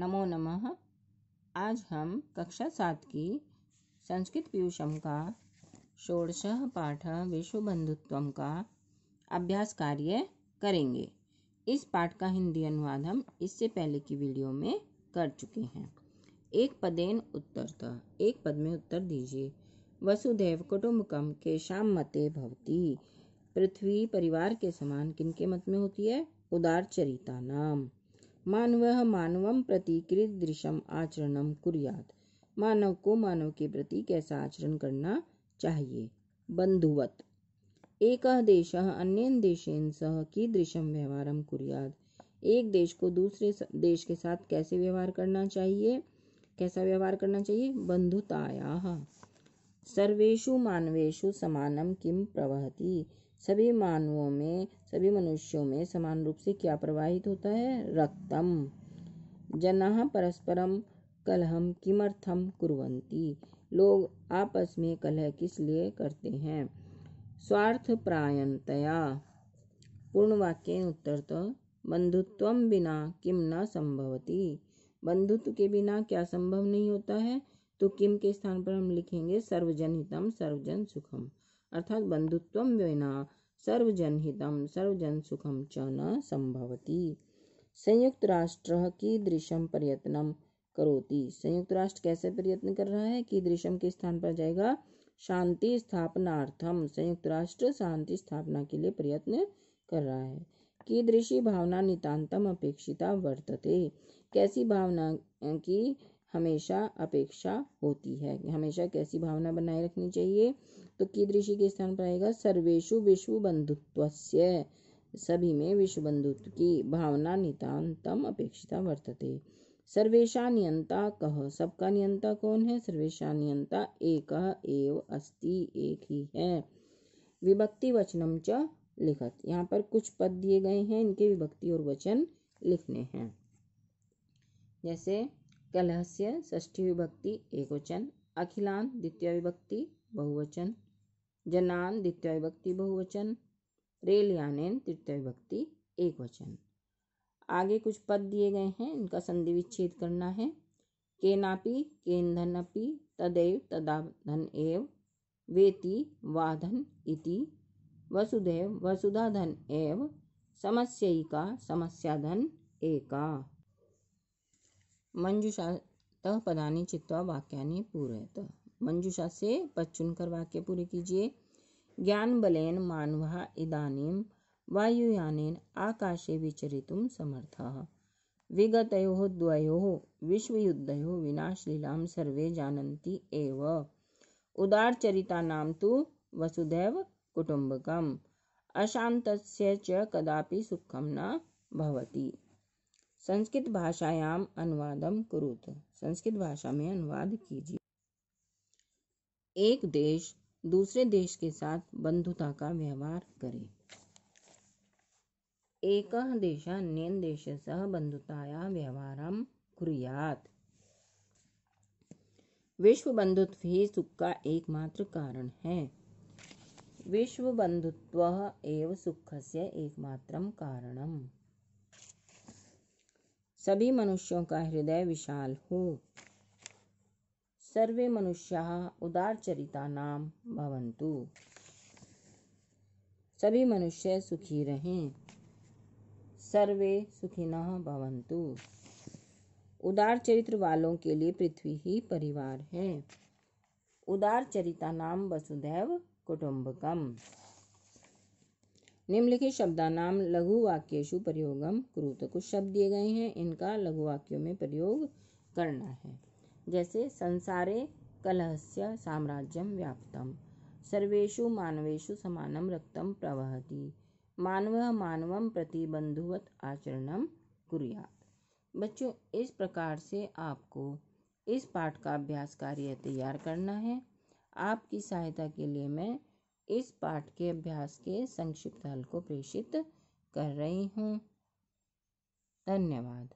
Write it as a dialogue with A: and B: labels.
A: नमो नमः आज हम कक्षा सात की संस्कृत पीयूषम का षोड़श पाठ विश्व बंधुत्व का अभ्यास कार्य करेंगे इस पाठ का हिंदी अनुवाद हम इससे पहले की वीडियो में कर चुके हैं एक पदेन उत्तर था एक पद में उत्तर दीजिए वसुदेव कुटुम्बकम के शाम मते भवती पृथ्वी परिवार के समान किनके मत में होती है उदार चरिता नाम मानव मानव प्रति कृदृशम आचरण कुरियात मानव को मानव के प्रति कैसा आचरण करना चाहिए बंधुवत एक देश अन्य देशेन सह कीदृशम व्यवहार कुरियात एक देश को दूसरे देश के साथ कैसे व्यवहार करना चाहिए कैसा व्यवहार करना चाहिए बंधुताया सर्वेशु मानवेशु समानम किम प्रवहति सभी मानवों में सभी मनुष्यों में समान रूप से क्या प्रवाहित होता है रक्तम जना परस्परम कलहम किमर्थम कुर्वन्ति लोग आपस में कलह किस लिए करते हैं स्वार्थ प्रायणतया पूर्ण वाक्य उत्तर तो बंधुत्व बिना किम न संभवती बंधुत्व के बिना क्या संभव नहीं होता है तो किम के स्थान पर हम लिखेंगे सर्वजनहितम सर्वजन सुखम अर्थात बंधुत्वम बिना सर्वजनहितम सर्वजन सुखम च न संभवती संयुक्त राष्ट्र दृश्यम प्रयत्न करोती संयुक्त राष्ट्र कैसे प्रयत्न कर रहा है दृश्यम के स्थान पर जाएगा शांति स्थापनार्थम संयुक्त राष्ट्र शांति स्थापना के लिए प्रयत्न कर रहा है कीदृशी भावना नितांतम अपेक्षिता वर्तते कैसी भावना की हमेशा अपेक्षा होती है हमेशा कैसी भावना बनाए रखनी चाहिए तो कीदृशी के स्थान पर आएगा सर्वेशु विश्व बंधुत्व सभी में विश्व बंधुत्व की भावना नितान्तम अपेक्षिता वर्तते सर्वेशा नियंता कह सबका नियंता कौन है सर्वेशा नियंता एक एव अस्ति एक ही है विभक्ति वचनम च लिखत यहाँ पर कुछ पद दिए गए हैं इनके विभक्ति और वचन लिखने हैं जैसे कलहस्य षष्ठी विभक्ति एकवचन अखिलान द्वितीय विभक्ति बहुवचन जनान द्वितीय विभक्ति बहुवचन यानेन तृतीय विभक्ति एकवचन आगे कुछ पद दिए गए हैं इनका संधि विच्छेद करना है केनापि केन्धनपि तदेव तदाधन एव वेति वाधन इति वसुदेव वसुधाधन एव समस्यिका समस्याधन एका मंजुषातः पदानि चित्वा वाक्यानि पूरयत मंजुषा से पद चुनकर वाक्य पूरे कीजिए ज्ञान बलेन मानवा इदानीम वायुयान आकाशे विचरी समर्थ विगत द्वयोः विनाशलीला सर्वे जानती एव उदारचरिता तु वसुधैव कुटुम्बकम् कदापि सुखम न भवति संस्कृत भाषायाम अनुवादम कुरुत संस्कृत भाषा में अनुवाद कीजिए एक देश दूसरे देश के साथ बंधुता का व्यवहार करे एक देश अन्य देश सह बंधुताया व्यवहार कुरियात विश्व बंधुत्व ही सुख का एकमात्र कारण है विश्व बंधुत्व एवं से एकमात्र कारणम सभी मनुष्यों का हृदय विशाल हो सर्वे मनुष्या उदार चरिता नाम भवंतु सभी मनुष्य सुखी रहें सर्वे सुखिन भवंतु उदार चरित्र वालों के लिए पृथ्वी ही परिवार है उदार चरिता नाम वसुधैव कुटुंबकम निम्नलिखित शब्दानाम लघु वाक्यशु प्रयोगम क्रूत कुछ शब्द दिए गए हैं इनका लघु वाक्यों में प्रयोग करना है जैसे संसारे कलहस्य साम्राज्यम व्याप्तम सर्वेशु मानवेशु समानम रक्तम प्रवहति मानव मानवम प्रति बंधुवत आचरणम कुरिया बच्चों इस प्रकार से आपको इस पाठ का अभ्यास कार्य तैयार करना है आपकी सहायता के लिए मैं इस पाठ के अभ्यास के संक्षिप्त हल को प्रेषित कर रही हूँ धन्यवाद